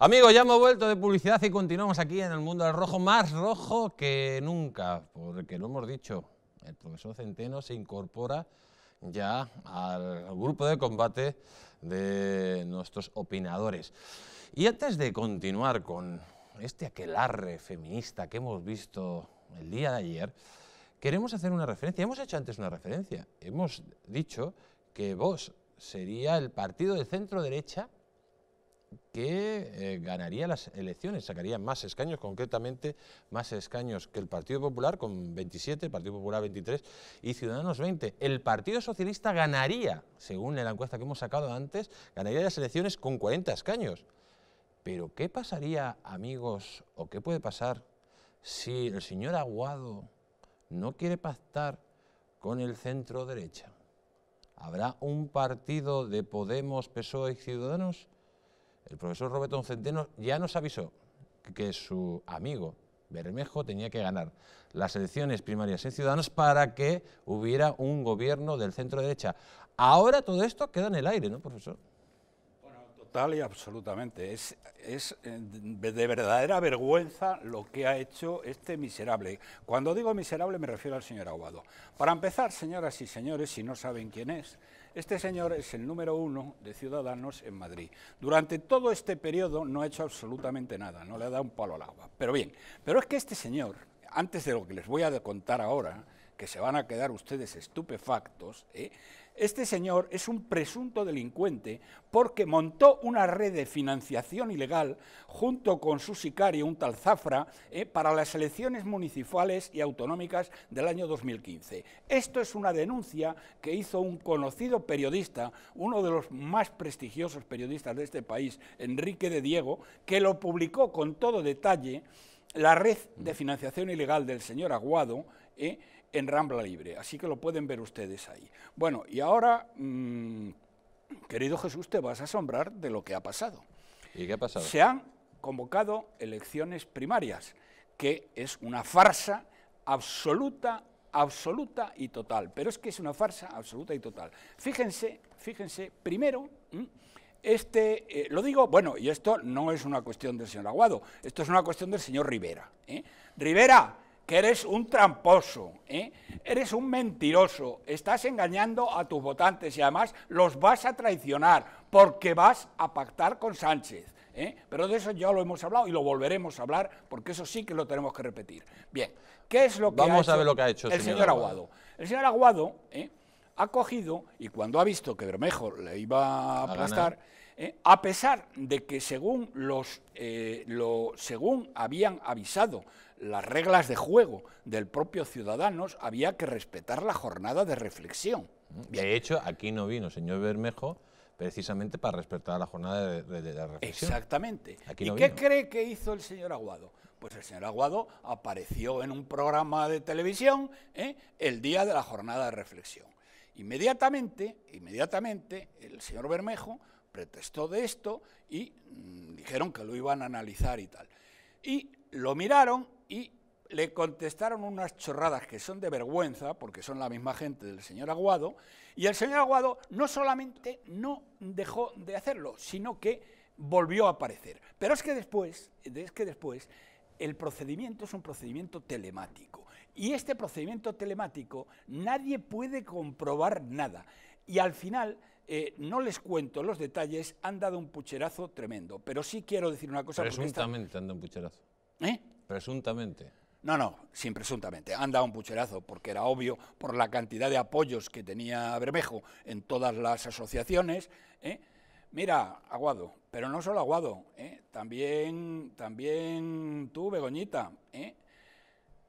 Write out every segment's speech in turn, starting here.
Amigos, ya hemos vuelto de publicidad y continuamos aquí en el mundo del rojo, más rojo que nunca, porque lo hemos dicho, el profesor Centeno se incorpora ya al grupo de combate de nuestros opinadores. Y antes de continuar con este aquelarre feminista que hemos visto el día de ayer, queremos hacer una referencia. Hemos hecho antes una referencia. Hemos dicho que vos sería el partido de centro derecha que eh, ganaría las elecciones, sacaría más escaños, concretamente más escaños que el Partido Popular con 27, el Partido Popular 23 y Ciudadanos 20. El Partido Socialista ganaría, según la encuesta que hemos sacado antes, ganaría las elecciones con 40 escaños. Pero ¿qué pasaría, amigos, o qué puede pasar si el señor Aguado no quiere pactar con el centro derecha? ¿Habrá un partido de Podemos, PSOE y Ciudadanos? El profesor Roberto Centeno ya nos avisó que su amigo Bermejo tenía que ganar las elecciones primarias en Ciudadanos para que hubiera un gobierno del centro derecha. Ahora todo esto queda en el aire, ¿no, profesor? Bueno, total y absolutamente. Es, es eh, de verdadera vergüenza lo que ha hecho este miserable. Cuando digo miserable me refiero al señor Aguado. Para empezar, señoras y señores, si no saben quién es, este señor es el número uno de Ciudadanos en Madrid. Durante todo este periodo no ha hecho absolutamente nada, no le ha dado un palo al agua. Pero bien, pero es que este señor, antes de lo que les voy a contar ahora, que se van a quedar ustedes estupefactos, ¿eh? Este señor es un presunto delincuente porque montó una red de financiación ilegal junto con su sicario, un tal Zafra, eh, para las elecciones municipales y autonómicas del año 2015. Esto es una denuncia que hizo un conocido periodista, uno de los más prestigiosos periodistas de este país, Enrique de Diego, que lo publicó con todo detalle la red de financiación ilegal del señor Aguado. Eh, en Rambla Libre, así que lo pueden ver ustedes ahí. Bueno, y ahora, mm, querido Jesús, te vas a asombrar de lo que ha pasado. ¿Y qué ha pasado? Se han convocado elecciones primarias, que es una farsa absoluta, absoluta y total. Pero es que es una farsa absoluta y total. Fíjense, fíjense, primero... Mm, este, eh, lo digo, bueno, y esto no es una cuestión del señor Aguado, esto es una cuestión del señor Rivera. ¿eh? Rivera, que eres un tramposo, ¿eh? eres un mentiroso, estás engañando a tus votantes y además los vas a traicionar porque vas a pactar con Sánchez. ¿eh? Pero de eso ya lo hemos hablado y lo volveremos a hablar porque eso sí que lo tenemos que repetir. Bien, ¿qué es lo que, Vamos ha, hecho a ver lo que ha hecho el señor Aguado? El señor Aguado ¿eh? ha cogido y cuando ha visto que Bermejo le iba a aplastar... ¿eh? a pesar de que según los eh, lo, según habían avisado las reglas de juego del propio Ciudadanos, había que respetar la jornada de reflexión. y mm, De hecho, aquí no vino señor Bermejo precisamente para respetar la jornada de, reflexión. Exactamente. ¿Y qué cree que hizo el señor Aguado? Pues el señor Aguado apareció en un programa de televisión ¿eh? el día de la jornada de reflexión. Inmediatamente, inmediatamente, el señor Bermejo pretextó de esto y mm, dijeron que lo iban a analizar y tal. Y lo miraron y le contestaron unas chorradas que son de vergüenza, porque son la misma gente del señor Aguado, y el señor Aguado no solamente no dejó de hacerlo, sino que volvió a aparecer. Pero es que después, es que después el procedimiento es un procedimiento telemático, y este procedimiento telemático nadie puede comprobar nada, y al final eh, no les cuento los detalles, han dado un pucherazo tremendo, pero sí quiero decir una cosa... Presuntamente han dado un pucherazo. ¿Eh? Presuntamente. No, no, sin presuntamente. Han dado un pucherazo, porque era obvio por la cantidad de apoyos que tenía Bermejo en todas las asociaciones. ¿eh? Mira, Aguado, pero no solo Aguado, ¿eh? también, también tú, Begoñita. ¿eh?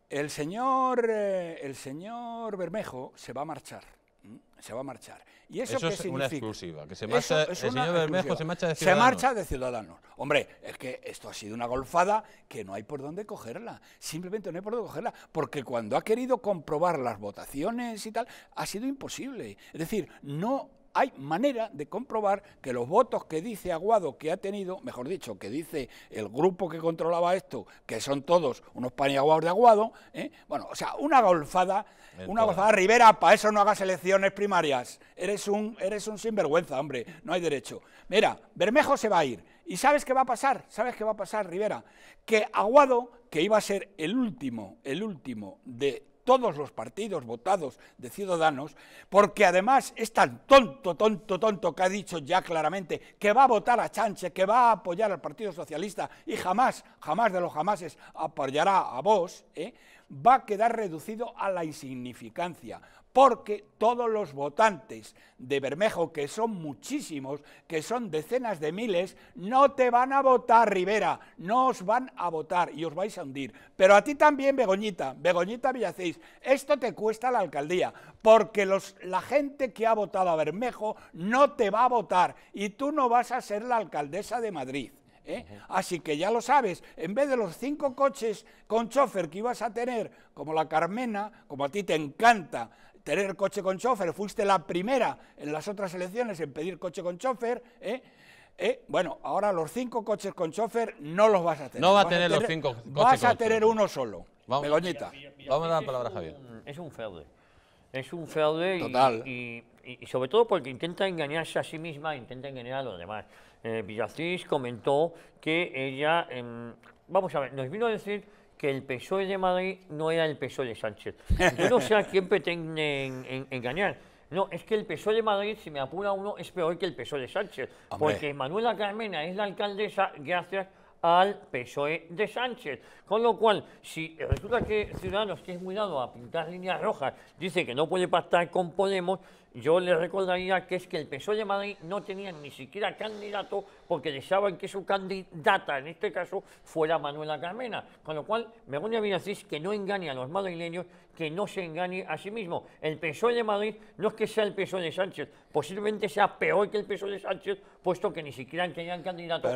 El, señor, el señor Bermejo se va a marchar. Mm, se va a marchar. ¿Y eso, es una exclusiva, que se marcha, el señor Bermejo se marcha de Ciudadanos. Se marcha de Ciudadanos. Hombre, es que esto ha sido una golfada que no hay por dónde cogerla, simplemente no hay por dónde cogerla, porque cuando ha querido comprobar las votaciones y tal, ha sido imposible. Es decir, no hay manera de comprobar que los votos que dice Aguado que ha tenido, mejor dicho, que dice el grupo que controlaba esto, que son todos unos paniaguados de Aguado, ¿eh? bueno, o sea, una golfada una gozada, Rivera, para eso no hagas elecciones primarias. Eres un, eres un sinvergüenza, hombre, no hay derecho. Mira, Bermejo se va a ir. ¿Y sabes qué va a pasar? ¿Sabes qué va a pasar, Rivera? Que Aguado, que iba a ser el último, el último de todos los partidos votados de Ciudadanos, porque además es tan tonto, tonto, tonto que ha dicho ya claramente que va a votar a Chanche, que va a apoyar al Partido Socialista y jamás, jamás de los jamases apoyará a vos, ¿eh? va a quedar reducido a la insignificancia, porque todos los votantes de Bermejo, que son muchísimos, que son decenas de miles, no te van a votar, Rivera, no os van a votar y os vais a hundir. Pero a ti también, Begoñita, Begoñita Villacéis, esto te cuesta la alcaldía, porque los, la gente que ha votado a Bermejo no te va a votar y tú no vas a ser la alcaldesa de Madrid. ¿eh? Así que ya lo sabes, en vez de los cinco coches con chofer que ibas a tener, como la Carmena, como a ti te encanta tener coche con chofer, fuiste la primera en las otras elecciones en pedir coche con chofer, ¿eh? ¿Eh? bueno, ahora los cinco coches con chofer no los vas a tener. No va a tener, los cinco coches Vas a tener uno solo. Vamos, Vamos a dar la palabra a Javier. Es un feude... Es un feude Total. y, sobre todo porque intenta engañarse a sí misma, intenta engañar a los demás eh, comentó que ella, em, vamos a ver, nos vino a decir que el PSOE de Madrid no era el PSOE de Sánchez. Yo no sé a quién pretende engañar. No, es que el PSOE de Madrid, si me apura uno, es peor que el PSOE de Sánchez. Porque Manuela Carmena es la alcaldesa gracias al PSOE de Sánchez. Con lo cual, si resulta que Ciudadanos, que es muy dado a pintar líneas rojas, dice que no puede pactar con Podemos, yo les recordaría que es que el PSOE de Madrid no tenía ni siquiera candidato porque deseaban que su candidata, en este caso, fuera Manuela Carmena. Con lo cual, a decir que no engañe a los madrileños, que no se engañe a sí mismo. El PSOE de Madrid no es que sea el PSOE de Sánchez, posiblemente sea peor que el PSOE de Sánchez, puesto que ni siquiera tenían candidato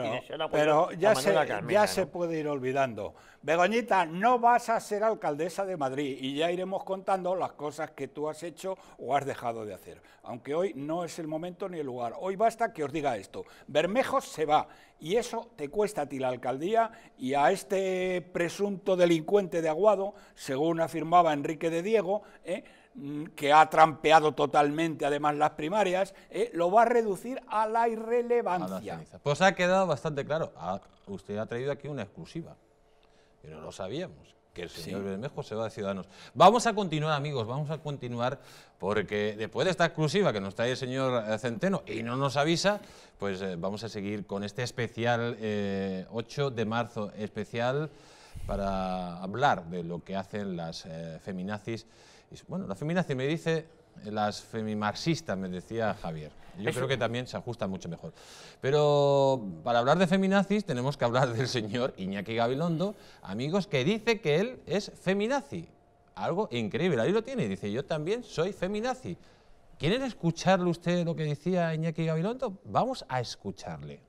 pero, ya se, Ya se puede ir olvidando. Begoñita, no vas a ser alcaldesa de Madrid y ya iremos contando las cosas que tú has hecho o has dejado de hacer aunque hoy no es el momento ni el lugar. Hoy basta que os diga esto. Bermejo se va y eso te cuesta a ti la alcaldía y a este presunto delincuente de Aguado, según afirmaba Enrique de Diego, eh, que ha trampeado totalmente además las primarias, eh, lo va a reducir a la irrelevancia. pues ha quedado bastante claro. Ah, usted ha traído aquí una exclusiva, pero no sabíamos que el señor Bermejo se va de Ciudadanos. Vamos a continuar, amigos, vamos a continuar, porque después de esta exclusiva que nos trae el señor eh, Centeno y no nos avisa, pues eh, vamos a seguir con este especial 8 eh, de marzo, especial para hablar de lo que hacen las feminazis. bueno, la feminazis me dice las femimarxistas, me decía Javier. Yo creo que también se ajusta mucho mejor. Pero para hablar de feminazis tenemos que hablar del señor Iñaki Gabilondo, amigos, que dice que él es feminazi. Algo increíble, ahí lo tiene, dice yo también soy feminazi. ¿Quieren escucharle usted lo que decía Iñaki Gabilondo? Vamos a escucharle.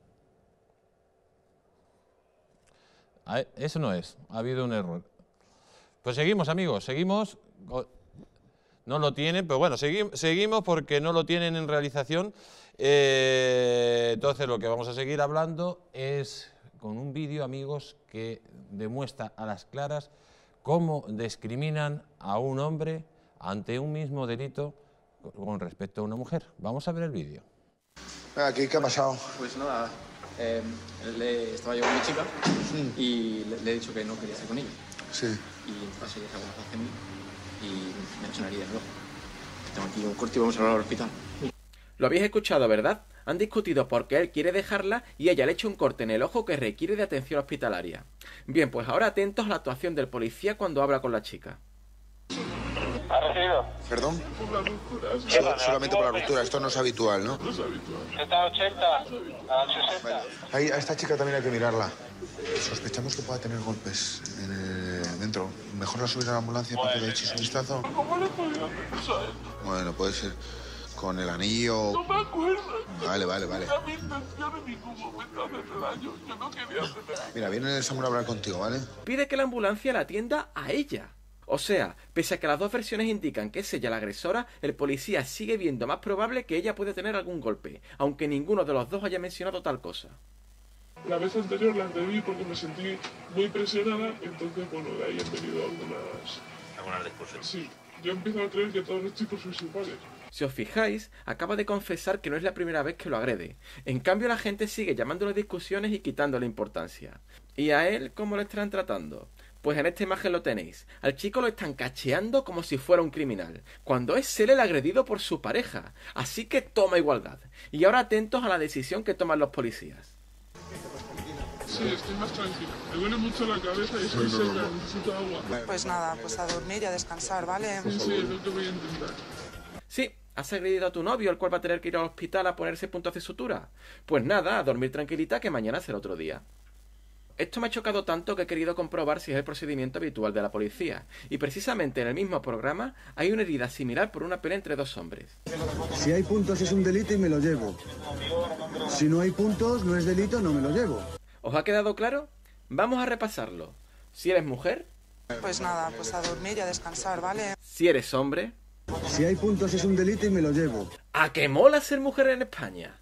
Ah, eso no es, ha habido un error. Pues seguimos amigos, seguimos no lo tienen, pero bueno, seguimos porque no lo tienen en realización. Eh, entonces lo que vamos a seguir hablando es con un vídeo, amigos, que demuestra a las claras cómo discriminan a un hombre ante un mismo delito con respecto a una mujer. Vamos a ver el vídeo. Aquí, ¿qué ha pasado? Pues nada, eh, estaba yo con mi chica mm. y le, he dicho que no quería estar con ella. Sí. Y entonces ella se ha hace mí y me ha hecho herida en ojo. Tengo aquí un corte y vamos a hablar al hospital. Lo habéis escuchado, ¿verdad? Han discutido porque él quiere dejarla y ella le hecho un corte en el ojo que requiere de atención hospitalaria. Bien, pues ahora atentos a la actuación del policía cuando habla con la chica. ¿Perdón? solamente por la ruptura, esto no es habitual, ¿no? Está 80, 60. Ahí, a esta chica también hay que mirarla. Sospechamos que pueda tener golpes en, eh, dentro. Mejor la subir a la ambulancia para que le eches un vistazo. Bueno, puede ser con el anillo. No me acuerdo. Vale, vale, vale. Mira, viene el samurai a hablar contigo, ¿vale? Pide que la ambulancia la atienda a ella. O sea, pese a que las dos versiones indican que es ella la agresora, el policía sigue viendo más probable que ella puede tener algún golpe, aunque ninguno de los dos haya mencionado tal cosa. La vez anterior la debí porque me sentí muy presionada, entonces, bueno, de ahí han venido algunas... discusiones. Sí, yo empiezo a creer que todos los chicos son iguales. Si os fijáis, acaba de confesar que no es la primera vez que lo agrede. En cambio, la gente sigue llamando llamándole discusiones y quitándole importancia. ¿Y a él cómo lo están tratando? Pues en esta imagen lo tenéis. Al chico lo están cacheando como si fuera un criminal, cuando es él el agredido por su pareja. Así que toma igualdad. Y ahora atentos a la decisión que toman los policías. Sí, estoy más tranquilo. Me duele mucho la cabeza y Pues nada, pues a dormir y a descansar, ¿vale? Sí, sí, voy a intentar. Sí, ¿Has agredido a tu novio, el cual va a tener que ir al hospital a ponerse puntos de sutura? Pues nada, a dormir tranquilita que mañana será otro día. Esto me ha chocado tanto que he querido comprobar si es el procedimiento habitual de la policía. Y precisamente en el mismo programa hay una herida similar por una pelea entre dos hombres. Si hay puntos es un delito y me lo llevo. Si no hay puntos, no es delito, no me lo llevo. ¿Os ha quedado claro? Vamos a repasarlo. Si eres mujer... Pues nada, pues a dormir y a descansar, ¿vale? Si eres hombre... Si hay puntos es un delito y me lo llevo. ¿A qué mola ser mujer en España?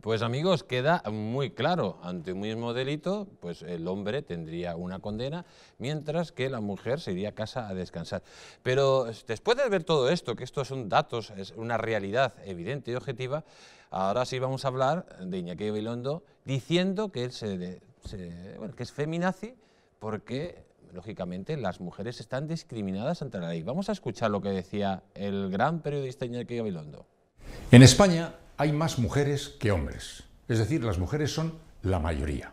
Pues amigos, queda muy claro, ante un mismo delito, pues el hombre tendría una condena, mientras que la mujer se iría a casa a descansar. Pero después de ver todo esto, que estos son datos, es una realidad evidente y objetiva, ahora sí vamos a hablar de Iñaki Bilondo diciendo que él se, que es feminazi porque, lógicamente, las mujeres están discriminadas ante la ley. Vamos a escuchar lo que decía el gran periodista Iñaki Gabilondo. En España hay más mujeres que hombres. Es decir, las mujeres son la mayoría.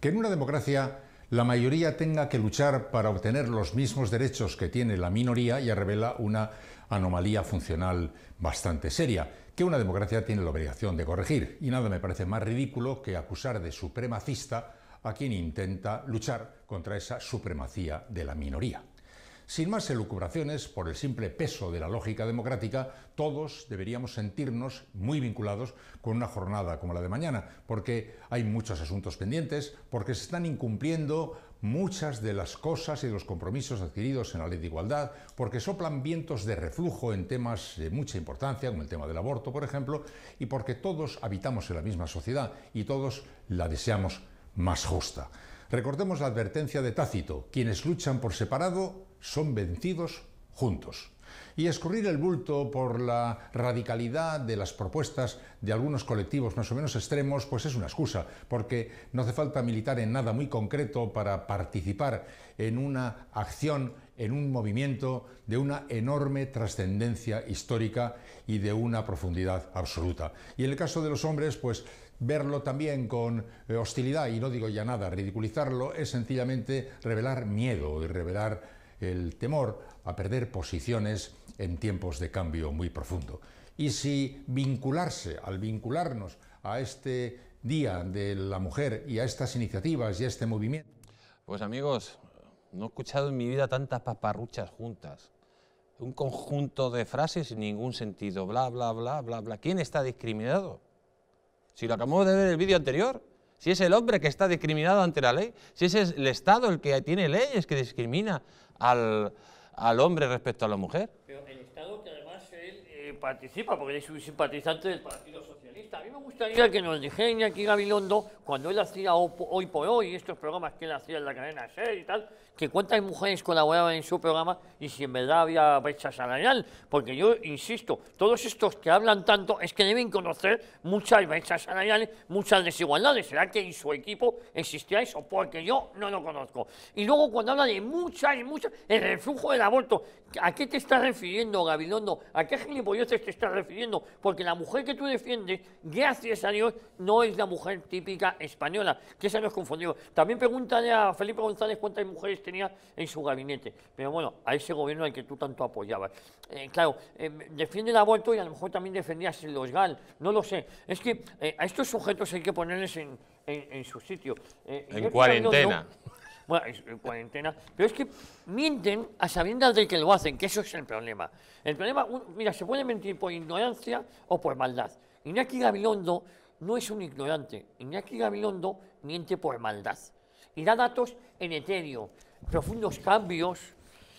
Que en una democracia la mayoría tenga que luchar para obtener los mismos derechos que tiene la minoría ya revela una anomalía funcional bastante seria, que una democracia tiene la obligación de corregir. Y nada me parece más ridículo que acusar de supremacista a quien intenta luchar contra esa supremacía de la minoría. Sin más elucubraciones, por el simple peso de la lógica democrática, todos deberíamos sentirnos muy vinculados con una jornada como la de mañana, porque hay muchos asuntos pendientes, porque se están incumpliendo muchas de las cosas y los compromisos adquiridos en la ley de igualdad, porque soplan vientos de reflujo en temas de mucha importancia, como el tema del aborto, por ejemplo, y porque todos habitamos en la misma sociedad y todos la deseamos más justa. Recordemos la advertencia de Tácito, quienes luchan por separado son vencidos juntos. Y escurrir el bulto por la radicalidad de las propuestas de algunos colectivos más o menos extremos, pues es una excusa, porque no hace falta militar en nada muy concreto para participar en una acción, en un movimiento de una enorme trascendencia histórica y de una profundidad absoluta. Y en el caso de los hombres, pues verlo también con eh, hostilidad, y no digo ya nada, ridiculizarlo, es sencillamente revelar miedo y revelar el temor a perder posiciones en tiempos de cambio muy profundo. Y si vincularse, al vincularnos a este Día de la Mujer y a estas iniciativas y a este movimiento. Pues amigos, no he escuchado en mi vida tantas paparruchas juntas. Un conjunto de frases sin ningún sentido, bla, bla, bla, bla, bla. ¿Quién está discriminado? Si lo acabamos de ver en el vídeo anterior, si es el hombre que está discriminado ante la ley, si es el Estado el que tiene leyes que discrimina al, hombre respecto a la mujer. Pero el Estado que además él eh, participa, porque es un simpatizante del Partido Socialista. A mí me gustaría que nos dijera aquí Gabilondo, cuando él hacía hoy por hoy estos programas que él hacía en la cadena 6 y tal, que cuántas mujeres colaboraban en su programa y si en verdad había brecha salarial. Porque yo insisto, todos estos que hablan tanto es que deben conocer muchas brechas salariales, muchas desigualdades. ¿Será que en su equipo existía eso? Porque yo no lo conozco. Y luego cuando habla de muchas y muchas, el reflujo del aborto, ¿a qué te estás refiriendo, Gabilondo? ¿A qué gilipolleces te estás refiriendo? Porque la mujer que tú defiendes, gracias a Dios, no es la mujer típica española, que se nos confundió. También pregúntale a Felipe González cuántas mujeres tenía en su gabinete. Pero bueno, a ese gobierno al que tú tanto apoyabas. Eh, claro, eh, defiende el aborto y a lo mejor también defendías los GAL, no lo sé. Es que eh, a estos sujetos hay que ponerles en, su sitio. en cuarentena. bueno, en cuarentena, pero es que mienten a sabiendas de que lo hacen, que eso es el problema. El problema, mira, se puede mentir por ignorancia o por maldad. Iñaki Gabilondo no es un ignorante. Iñaki Gabilondo miente por maldad. Y da datos en etéreo profundos cambios,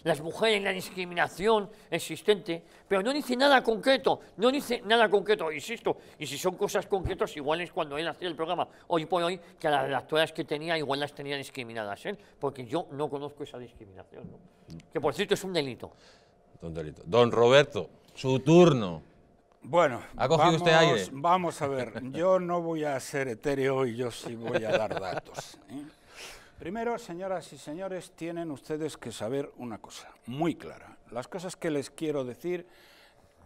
las mujeres, la discriminación existente, pero no dice nada concreto, no dice nada concreto, insisto, y si son cosas concretas, igual es cuando él hacía el programa, hoy por hoy, que las redactoras que tenía igual las tenía discriminadas, ¿eh? porque yo no conozco esa discriminación, que por cierto es un delito. Don Roberto, su turno. Bueno, ¿Ha cogido vamos, usted vamos a ver, yo no voy a ser etéreo y yo sí voy a dar datos. ¿eh? Primero, señoras y señores, tienen ustedes que saber una cosa muy clara. Las cosas que les quiero decir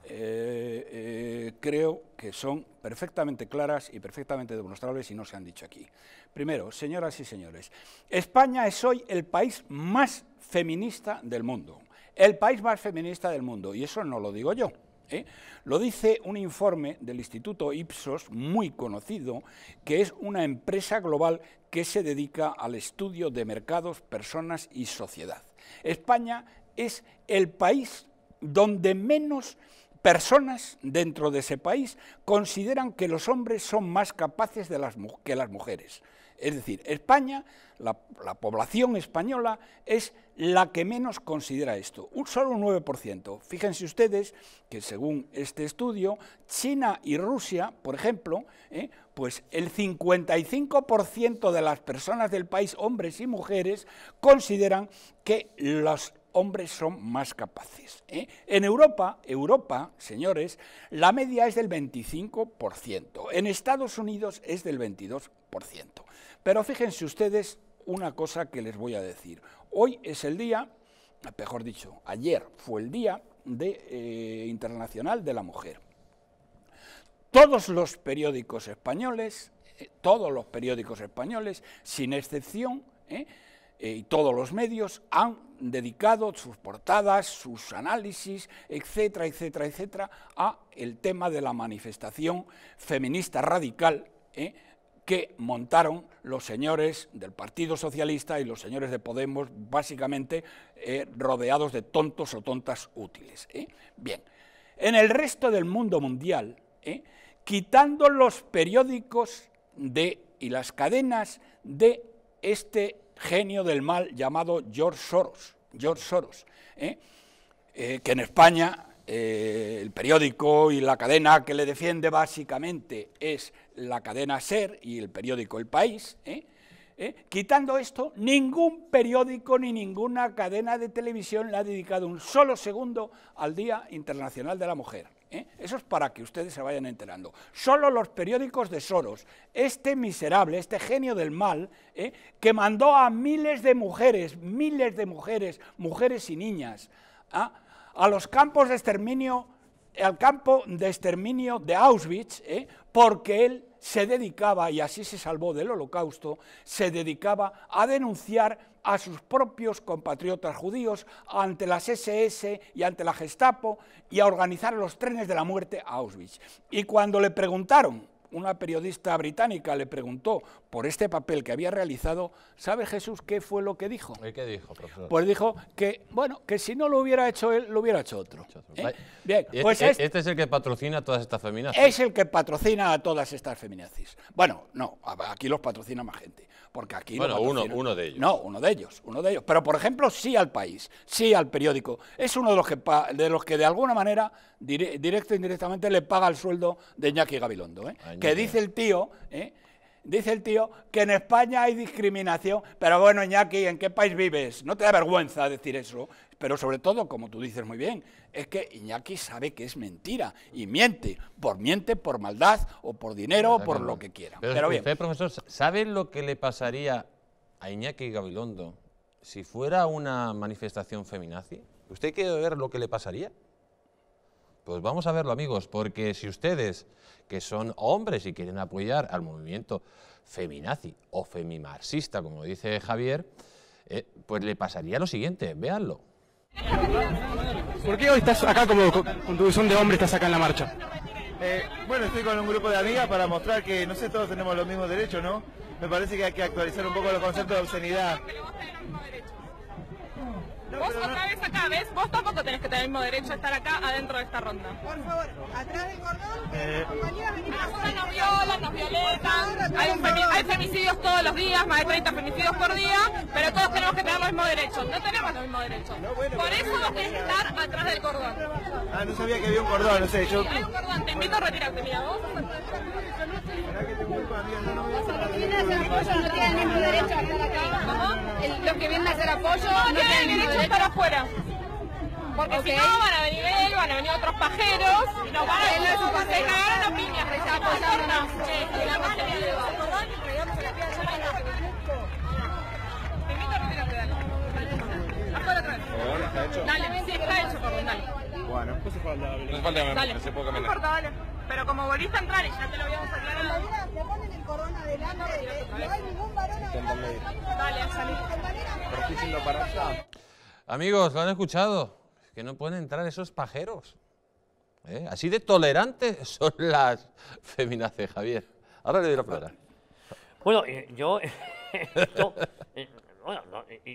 eh, eh, creo que son perfectamente claras y perfectamente demostrables y no se han dicho aquí. Primero, señoras y señores, España es hoy el país más feminista del mundo. El país más feminista del mundo. Y eso no lo digo yo. ¿eh? Lo dice un informe del Instituto Ipsos, muy conocido, que es una empresa global que se dedica al estudio de mercados, personas y sociedad. España es el país donde menos personas dentro de ese país consideran que los hombres son más capaces que las mujeres. Es decir, España, la, población española es la que menos considera esto, un solo 9%. Fíjense ustedes que según este estudio, China y Rusia, por ejemplo, ¿eh? pues el 55% de las personas del país, hombres y mujeres, consideran que los hombres son más capaces. ¿eh? En Europa, Europa, señores, la media es del 25%, en Estados Unidos es del 22%. Pero fíjense ustedes una cosa que les voy a decir. Hoy es el día, mejor dicho, ayer fue el día de, eh, internacional de la mujer. Todos los periódicos españoles, eh, todos los periódicos españoles, sin excepción, ¿eh? y todos los medios han dedicado sus portadas, sus análisis, etcétera, etcétera, etcétera, a el tema de la manifestación feminista radical que montaron los señores del Partido Socialista y los señores de Podemos, básicamente eh, rodeados de tontos o tontas útiles. ¿eh? Bien, en el resto del mundo mundial, ¿eh? quitando los periódicos de, y las cadenas de este genio del mal llamado George Soros, George Soros que en España el periódico y la cadena que le defiende básicamente es la cadena SER y el periódico El País, ¿eh? ¿Eh? quitando esto, ningún periódico ni ninguna cadena de televisión le ha dedicado un solo segundo al Día Internacional de la Mujer. ¿eh? Eso es para que ustedes se vayan enterando. Solo los periódicos de Soros, este miserable, este genio del mal, que mandó a miles de mujeres, miles de mujeres, mujeres y niñas, a, ¿ah? a los campos de exterminio, al campo de exterminio de Auschwitz, porque él se dedicaba, y así se salvó del holocausto, se dedicaba a denunciar a sus propios compatriotas judíos ante las SS y ante la Gestapo y a organizar los trenes de la muerte a Auschwitz. Y cuando le preguntaron una periodista británica le preguntó por este papel que había realizado, ¿sabe Jesús qué fue lo que dijo? qué dijo, profesor? Pues dijo que, bueno, que si no lo hubiera hecho él, lo hubiera hecho otro. ¿eh? Bien, pues e-, este, es el que patrocina a todas estas feminazis. Es el que patrocina a todas estas feminazis. Bueno, no, aquí los patrocina más gente porque aquí... Bueno, uno, uno, de ellos. No, uno de ellos, uno de ellos. Pero, por ejemplo, sí al país, sí al periódico. Es uno de los que, de, los que de alguna manera, directo e indirectamente, le paga el sueldo de Iñaki Gabilondo. ¿eh? que dice el tío... ¿eh? dice el tío que en España hay discriminación, pero bueno, Iñaki, ¿en qué país vives? No te da vergüenza decir eso, pero sobre todo, como tú dices muy bien, es que Iñaki sabe que es mentira y miente, por miente, por maldad o por dinero o por lo que quiera. Pero, bien. profesor, ¿sabe lo que le pasaría a Iñaki Gabilondo si fuera una manifestación feminazi? ¿Usted quiere ver lo que le pasaría? Pues vamos a verlo amigos, porque si ustedes, que son hombres y quieren apoyar al movimiento feminazi o femimarxista, como dice Javier, eh, pues le pasaría lo siguiente, véanlo. ¿Por qué hoy estás acá como con tu visión de hombre, estás acá en la marcha? Eh, bueno, estoy con un grupo de amigas para mostrar que, no sé, todos tenemos los mismos derechos, ¿no? Me parece que hay que actualizar un poco los conceptos de obscenidad vos otra vez acá, ¿ves? Vos tampoco tenés que tener el mismo derecho a estar acá adentro de esta ronda. Por favor, atrás del cordón, eh, nos violan, nos hay, femicidios todos los días, más de 30 femicidios por día, pero todos tenemos que tener el mismo derecho. No tenemos el mismo derecho. por eso vos tenés que estar atrás del cordón. Ah, no sabía que había un cordón, no sé, yo... un cordón, te invito a retirarte, mira, vos el, los que vienen a hacer apoyo no, no tienen derecho, a estar afuera. Porque okay. si no van a venir él, van a venir otros pajeros y nos van a venir a cagaron a piñas. Dale, sí, está hecho, perdón, dale. Bueno, después se falta, dale. No se falta, dale. No se puede caminar. No importa, dale pero como volviste a entrar ya te lo habíamos aclarado. ponen el no, hay ningún varón Dale, a salir. para Amigos, ¿lo han escuchado? Es que no pueden entrar esos pajeros. ¿Eh? Así de tolerantes son las feminaces, Javier. Ahora le doy la palabra. Bueno, eh, yo... Eh, bueno,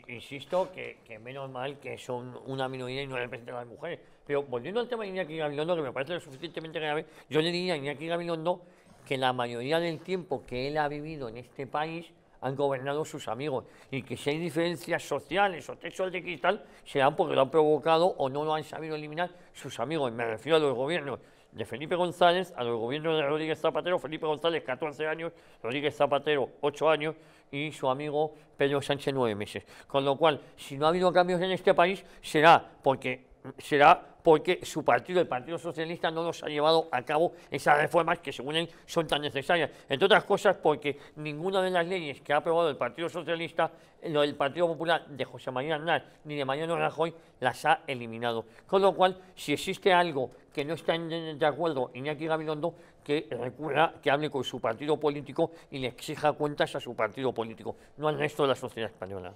insisto que, que, menos mal que son una minoría y no representan las mujeres. Pero volviendo al tema de Iñaki Gabilondo, que me parece lo suficientemente grave, yo le diría a Iñaki Gabilondo que la mayoría del tiempo que él ha vivido en este país han gobernado sus amigos y que si hay diferencias sociales o textos de cristal serán porque lo han provocado o no lo han sabido eliminar sus amigos. Me refiero a los gobiernos de Felipe González, a los gobiernos de Rodríguez Zapatero, Felipe González 14 años, Rodríguez Zapatero 8 años, y su amigo Pedro Sánchez nueve meses. Con lo cual, si no ha habido cambios en este país, será porque será porque su partido, el Partido Socialista, no nos ha llevado a cabo esas reformas que según él son tan necesarias. Entre otras cosas porque ninguna de las leyes que ha aprobado el Partido Socialista, lo del Partido Popular de José María Aznar ni de Mariano Rajoy, las ha eliminado. Con lo cual, si existe algo que no está de acuerdo Iñaki Gabilondo, que, recuerda, que hable con su partido político y le exija cuentas a su partido político, no al resto de la sociedad española.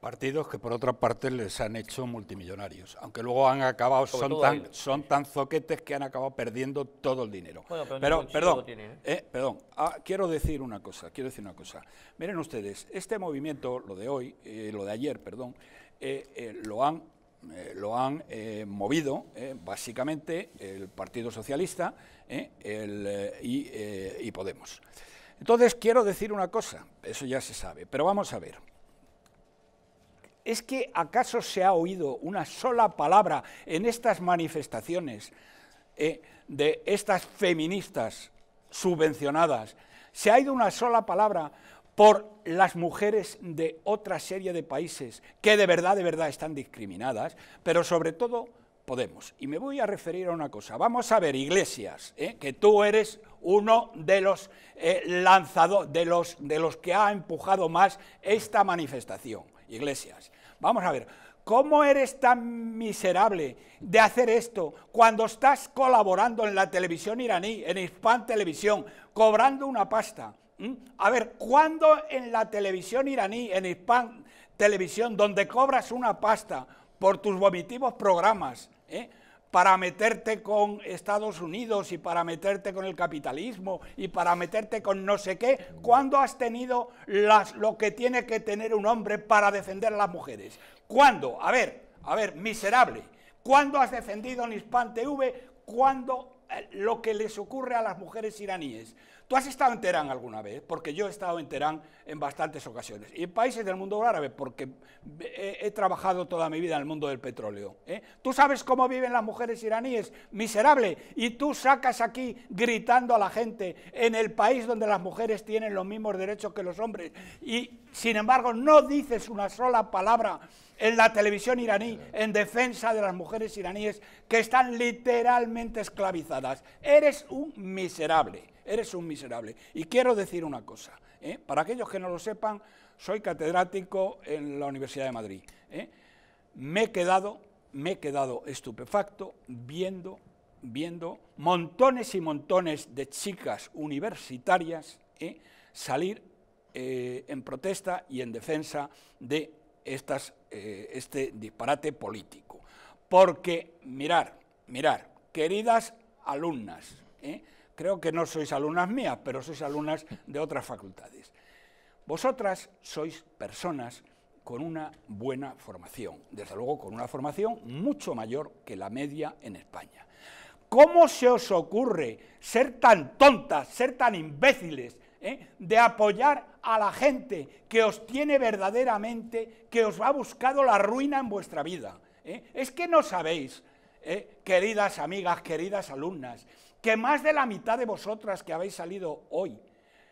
Partidos que por otra parte les han hecho multimillonarios, aunque luego han acabado, son tan, son tan zoquetes que han acabado perdiendo todo el dinero. Bueno, pero, perdón, ¿eh? Eh, perdón ah, quiero decir una cosa, quiero decir una cosa. Miren ustedes, este movimiento, lo de hoy, eh, lo de ayer, perdón, lo han eh, lo han eh, movido eh, básicamente el Partido Socialista y, y, Podemos. Entonces quiero decir una cosa, eso ya se sabe, pero vamos a ver. ¿Es que acaso se ha oído una sola palabra en estas manifestaciones de estas feministas subvencionadas? ¿Se ha oído una sola palabra por las mujeres de otra serie de países que de verdad, de verdad están discriminadas, pero sobre todo Podemos. Y me voy a referir a una cosa. Vamos a ver, Iglesias, ¿eh? que tú eres uno de los eh, de los, de los que ha empujado más esta manifestación. Iglesias, vamos a ver, ¿cómo eres tan miserable de hacer esto cuando estás colaborando en la televisión iraní, en Hispan Televisión, cobrando una pasta? ¿Mm? A ver, ¿cuándo en la televisión iraní, en Hispan Televisión, donde cobras una pasta por tus vomitivos programas, ¿eh? para meterte con Estados Unidos y para meterte con el capitalismo y para meterte con no sé qué, ¿cuándo has tenido lo que tiene que tener un hombre para defender a las mujeres? ¿Cuándo? A ver, a ver, miserable. ¿Cuándo has defendido en Hispan TV? ¿Cuándo eh, lo que les ocurre a las mujeres iraníes? ¿Tú has estado en Teherán alguna vez? Porque yo he estado en Teherán en bastantes ocasiones. Y en países del mundo árabe, porque he, trabajado toda mi vida en el mundo del petróleo. ¿eh? Tú sabes cómo viven las mujeres iraníes, miserable. Y tú sacas aquí gritando a la gente en el país donde las mujeres tienen los mismos derechos que los hombres. Y sin embargo, no dices una sola palabra en la televisión iraní en defensa de las mujeres iraníes que están literalmente esclavizadas. Eres un miserable eres un miserable. Y quiero decir una cosa, ¿eh? para aquellos que no lo sepan, soy catedrático en la Universidad de Madrid. ¿eh? Me, he quedado, me he quedado estupefacto viendo, viendo montones y montones de chicas universitarias ¿eh? salir en protesta y en defensa de estas, este disparate político. Porque, mirar, mirar, queridas alumnas, creo que no sois alumnas mías, pero sois alumnas de otras facultades. Vosotras sois personas con una buena formación, desde luego con una formación mucho mayor que la media en España. ¿Cómo se os ocurre ser tan tontas, ser tan imbéciles, eh, de apoyar a la gente que os tiene verdaderamente, que os ha buscado la ruina en vuestra vida? Eh, es que no sabéis, eh, queridas amigas, queridas alumnas, que más de la mitad de vosotras que habéis salido hoy,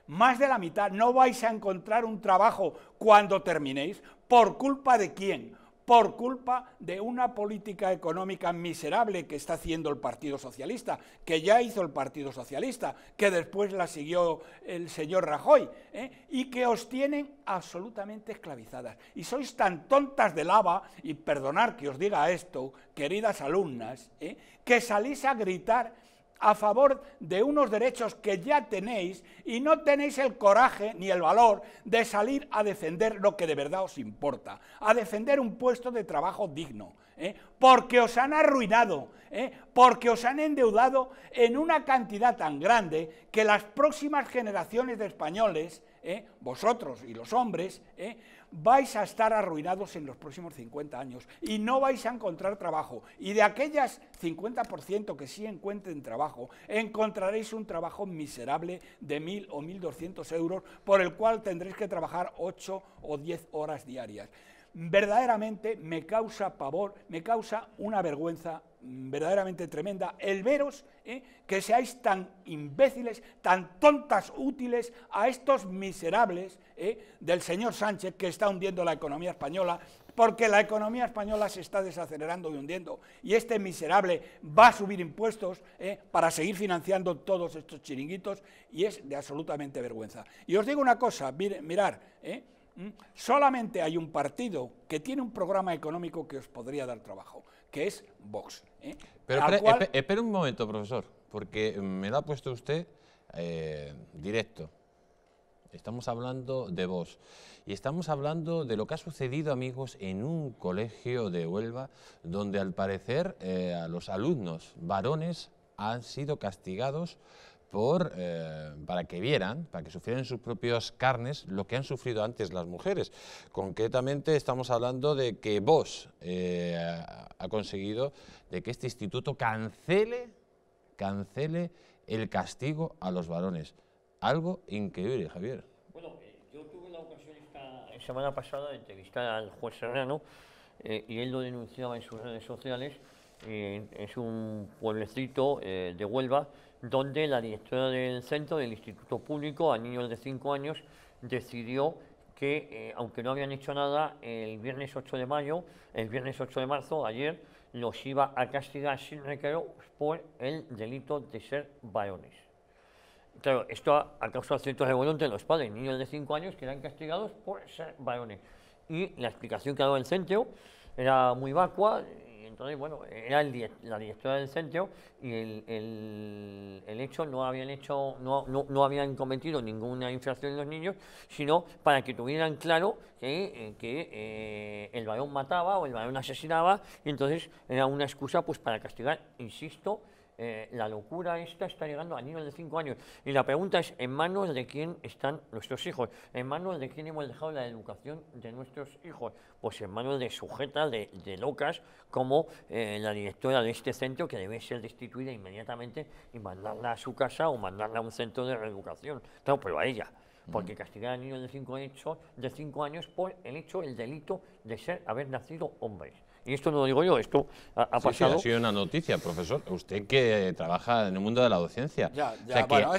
más de la mitad, no vais a encontrar un trabajo cuando terminéis. ¿Por culpa de quién? Por culpa de una política económica miserable que está haciendo el Partido Socialista, que ya hizo el Partido Socialista, que después la siguió el señor Rajoy, ¿eh? y que os tienen absolutamente esclavizadas. Y sois tan tontas de lava, y perdonar que os diga esto, queridas alumnas, ¿eh? que salís a gritar a favor de unos derechos que ya tenéis y no tenéis el coraje ni el valor de salir a defender lo que de verdad os importa, a defender un puesto de trabajo digno, ¿eh? porque os han arruinado, ¿eh? porque os han endeudado en una cantidad tan grande que las próximas generaciones de españoles ¿eh? vosotros y los hombres, ¿eh? vais a estar arruinados en los próximos 50 años y no vais a encontrar trabajo. Y de aquellas 50% que sí encuentren trabajo, encontraréis un trabajo miserable de 1.000 o 1.200 euros por el cual tendréis que trabajar 8 o 10 horas diarias verdaderamente me causa pavor, me causa una vergüenza verdaderamente tremenda el veros ¿eh? que seáis tan imbéciles, tan tontas útiles a estos miserables ¿eh? del señor Sánchez que está hundiendo la economía española, porque la economía española se está desacelerando y hundiendo. Y este miserable va a subir impuestos ¿eh? para seguir financiando todos estos chiringuitos y es de absolutamente vergüenza. Y os digo una cosa, mirar, Mm, solamente hay un partido que tiene un programa económico que os podría dar trabajo, que es Vox. ¿eh? Pero espera, un momento, profesor, porque mm, me lo ha puesto usted eh, directo. Estamos hablando de Vox y estamos hablando de lo que ha sucedido, amigos, en un colegio de Huelva, donde al parecer eh, a los alumnos varones han sido castigados por, eh, para que vieran, para que sufrieran en sus propias carnes lo que han sufrido antes las mujeres. Concretamente estamos hablando de que vos eh, ha conseguido de que este instituto cancele, cancele el castigo a los varones. Algo increíble, Javier. Bueno, eh, yo tuve la ocasión esta semana pasada de entrevistar al juez Serrano y él lo denunciaba en sus redes sociales. es un pueblecito de Huelva donde la directora del centro, del Instituto Público a niños de 5 años, decidió que, eh, aunque no habían hecho nada, el viernes 8 de mayo, el viernes 8 de marzo, ayer, los iba a castigar sin recreo por el delito de ser varones. Claro, esto ha, causado cierto revuelo de los padres, niños de 5 años que eran castigados por ser varones. Y la explicación que ha dado el centro era muy vacua, entonces, bueno, era la directora del centro y el, hecho no habían hecho, no, no, habían cometido ninguna infracción en los niños, sino para que tuvieran claro que, eh, eh, el varón mataba o el varón asesinaba, y entonces era una excusa pues para castigar, insisto, eh, la locura esta está llegando a niños de 5 años. Y la pregunta es, ¿en manos de quién están nuestros hijos? ¿En manos de quién hemos dejado la educación de nuestros hijos? Pues en manos de sujetas, de, locas, como eh, la directora de este centro, que debe ser destituida inmediatamente y mandarla a su casa o mandarla a un centro de reeducación. Claro, pero a ella porque castigar a niños de 5 años, de cinco años por el hecho, el delito de ser, haber nacido hombres. Y esto no lo digo yo, esto ha, pasado. Sí, ha sido una noticia, profesor. Usted que trabaja en el mundo de la docencia. Ya, ya, o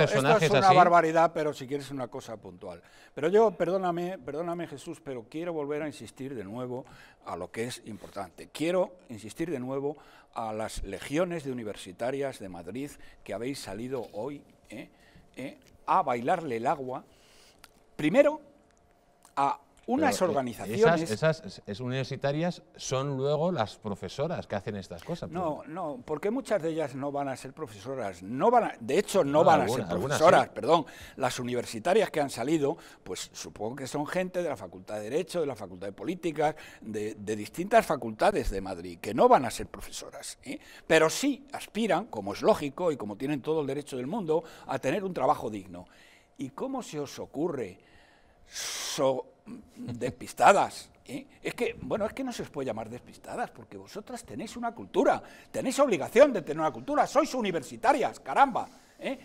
es una, es una barbaridad, pero si quieres una cosa puntual. Pero yo, perdóname, perdóname Jesús, pero quiero volver a insistir de nuevo a lo que es importante. Quiero insistir de nuevo a las legiones de universitarias de Madrid que habéis salido hoy, ¿eh? ¿eh? a bailarle el agua, primero a unas organizaciones... Esas, universitarias son luego las profesoras que hacen estas cosas. No, no, porque muchas de ellas no van a ser profesoras. No van de hecho, no, van a ser profesoras, perdón. Las universitarias que han salido, pues supongo que son gente de la Facultad de Derecho, de la Facultad de Política, de, distintas facultades de Madrid, que no van a ser profesoras. ¿eh? Pero sí aspiran, como es lógico y como tienen todo el derecho del mundo, a tener un trabajo digno. ¿Y cómo se os ocurre despistadas. ¿eh? Es que, bueno, es que no se os puede llamar despistadas, porque vosotras tenéis una cultura, tenéis obligación de tener una cultura, sois universitarias, caramba. ¿eh?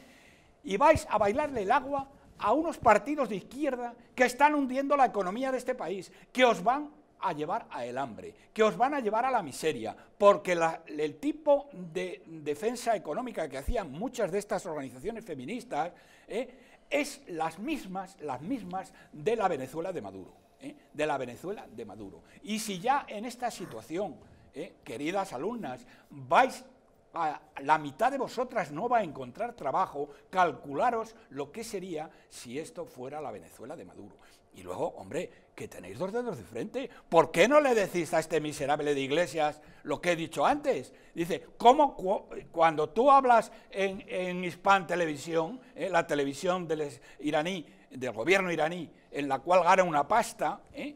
Y vais a bailarle el agua a unos partidos de izquierda que están hundiendo la economía de este país, que os van a llevar a el hambre, que os van a llevar a la miseria, porque el tipo de defensa económica que hacían muchas de estas organizaciones feministas, ¿eh? es las mismas, las mismas de la Venezuela de Maduro, ¿eh? de la Venezuela de Maduro. Y si ya en esta situación, ¿eh? queridas alumnas, vais a la mitad de vosotras no va a encontrar trabajo, calcularos lo que sería si esto fuera la Venezuela de Maduro. Y luego, hombre, que tenéis dos dedos de frente. ¿Por qué no le decís a este miserable de Iglesias lo que he dicho antes? Dice, ¿cómo cuando tú hablas en, Hispan Televisión, eh, la televisión del iraní, del gobierno iraní, en la cual gana una pasta, eh,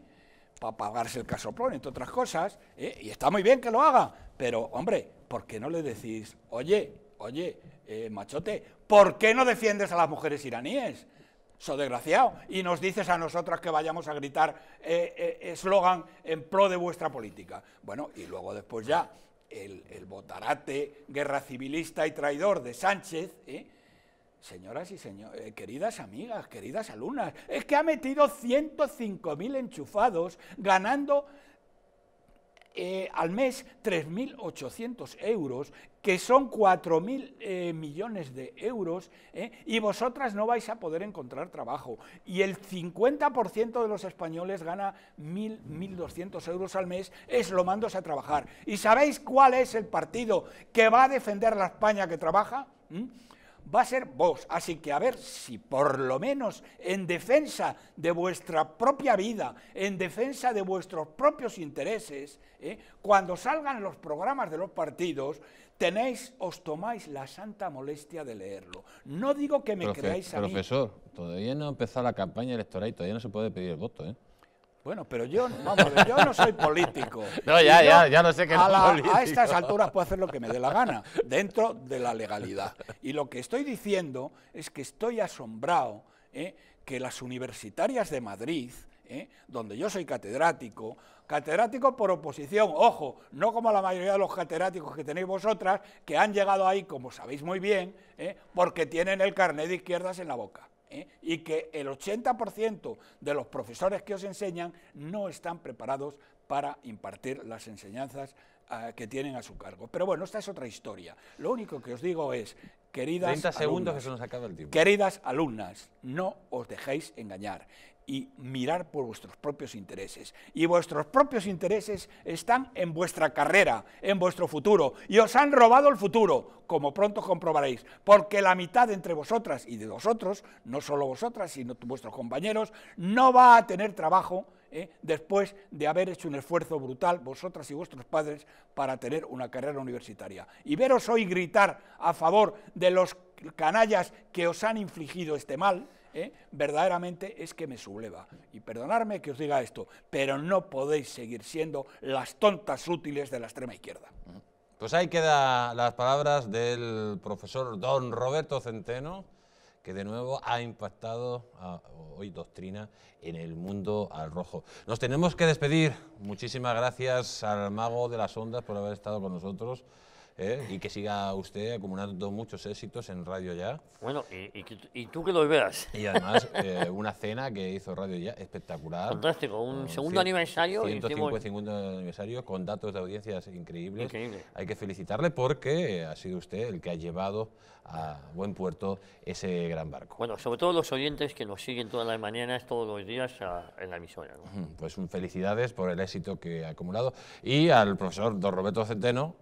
para pagarse el casoplón, entre otras cosas, eh, y está muy bien que lo haga, pero, hombre, ¿por qué no le decís, oye, oye, machote, ¿por qué no defiendes a las mujeres iraníes? so desgraciado, y nos dices a nosotras que vayamos a gritar eh, eh, eslogan en pro de vuestra política. Bueno, y luego después ya el, el botarate guerra civilista y traidor de Sánchez, ¿eh? señoras y señores, queridas amigas, queridas alumnas, es que ha metido 105.000 enchufados ganando eh, al mes 3.800 euros, que son 4.000 eh, millones de euros, eh, y vosotras no vais a poder encontrar trabajo. Y el 50% de los españoles gana 1.000, 1.200 euros al mes es lo mandos a trabajar. ¿Y sabéis cuál es el partido que va a defender la España que trabaja? ¿Mm? va a ser vos. Así que a ver si por lo menos en defensa de vuestra propia vida, en defensa de vuestros propios intereses, ¿eh? cuando salgan los programas de los partidos, tenéis, os tomáis la santa molestia de leerlo. No digo que me creáis a mí. Profesor, todavía no ha empezado la campaña electoral y todavía no se puede pedir el voto, ¿eh? Bueno, pero yo, no soy político. No, ya, ya, ya no sé qué a, a estas alturas puedo hacer lo que me dé la gana, dentro de la legalidad. Y lo que estoy diciendo es que estoy asombrado ¿eh? que las universitarias de Madrid, ¿eh? donde yo soy catedrático, catedrático por oposición, ojo, no como la mayoría de los catedráticos que tenéis vosotras, que han llegado ahí, como sabéis muy bien, ¿eh? porque tienen el carnet de izquierdas en la boca. ¿eh? y que el 80% de los profesores que os enseñan no están preparados para impartir las enseñanzas ah, que tienen a su cargo. Pero bueno, esta es otra historia. Lo único que os digo es, Queridas alumnas, no os dejéis engañar y mirar por vuestros propios intereses. Y vuestros propios intereses están en vuestra carrera, en vuestro futuro. Y os han robado el futuro, como pronto comprobaréis, porque la mitad entre vosotras y de vosotros, no solo vosotras, sino vuestros compañeros, no va a tener trabajo ¿eh? después de haber hecho un esfuerzo brutal, vosotras y vuestros padres, para tener una carrera universitaria. Y veros hoy gritar a favor de los canallas que os han infligido este mal, ¿eh? verdaderamente es que me subleva. Y perdonadme que os diga esto, pero no podéis seguir siendo las tontas útiles de la extrema izquierda. Pues ahí quedan las palabras del profesor don Roberto Centeno, que de nuevo ha impactado hoy doctrina en el mundo al rojo. Nos tenemos que despedir. Muchísimas gracias al mago de las ondas por haber estado con nosotros. ¿eh? y que siga usted acumulando muchos éxitos en Radio Ya. Bueno, y, tú que lo veas. Y además, eh, una cena que hizo Radio Ya espectacular. Fantástico, un segundo aniversario. 150 segundo aniversario con datos de audiencias increíbles. Hay que felicitarle porque eh, ha sido usted el que ha llevado a buen puerto ese gran barco. Bueno, sobre todo los oyentes que nos siguen todas las mañanas, todos los días en la emisora. Pues Pues felicidades por el éxito que ha acumulado y al profesor Don Roberto Centeno,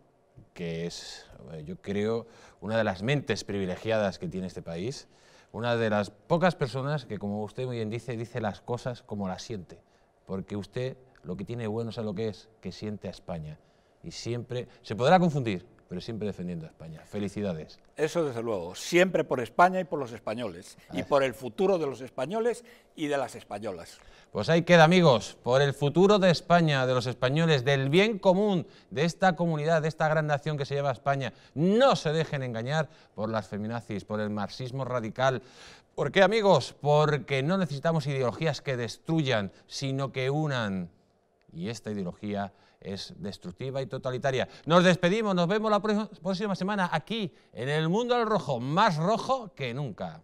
que es, eh, yo creo, una de las mentes privilegiadas que tiene este país, una de las pocas personas que, como usted muy bien dice, dice las cosas como las siente, porque usted lo que tiene bueno es lo que es, que siente a España. Y siempre se podrá confundir, siempre defendiendo a España. Felicidades. Eso desde luego, siempre por España y por los españoles, y por el futuro de los españoles y de las españolas. Pues ahí queda amigos, por el futuro de España, de los españoles, del bien común, de esta comunidad, de esta gran nación que se llama España. No se dejen engañar por las feminazis, por el marxismo radical, ¿Por qué, amigos? Porque no necesitamos ideologías que destruyan, sino que unan. Y esta ideología es destructiva y totalitaria. Nos despedimos, nos vemos la próxima semana aquí, en el mundo del rojo, más rojo que nunca.